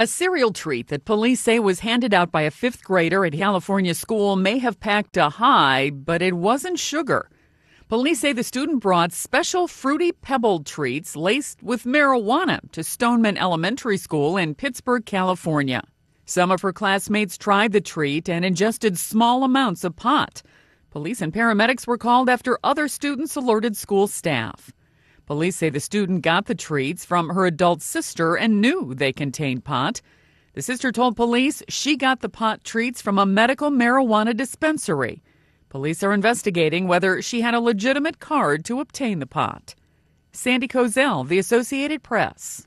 A cereal treat that police say was handed out by a fifth grader at California school may have packed a high, but it wasn't sugar. Police say the student brought special fruity pebble treats laced with marijuana to Stoneman Elementary School in Pittsburgh, California. Some of her classmates tried the treat and ingested small amounts of pot. Police and paramedics were called after other students alerted school staff. Police say the student got the treats from her adult sister and knew they contained pot. The sister told police she got the pot treats from a medical marijuana dispensary. Police are investigating whether she had a legitimate card to obtain the pot. Sandy Kozel, The Associated Press.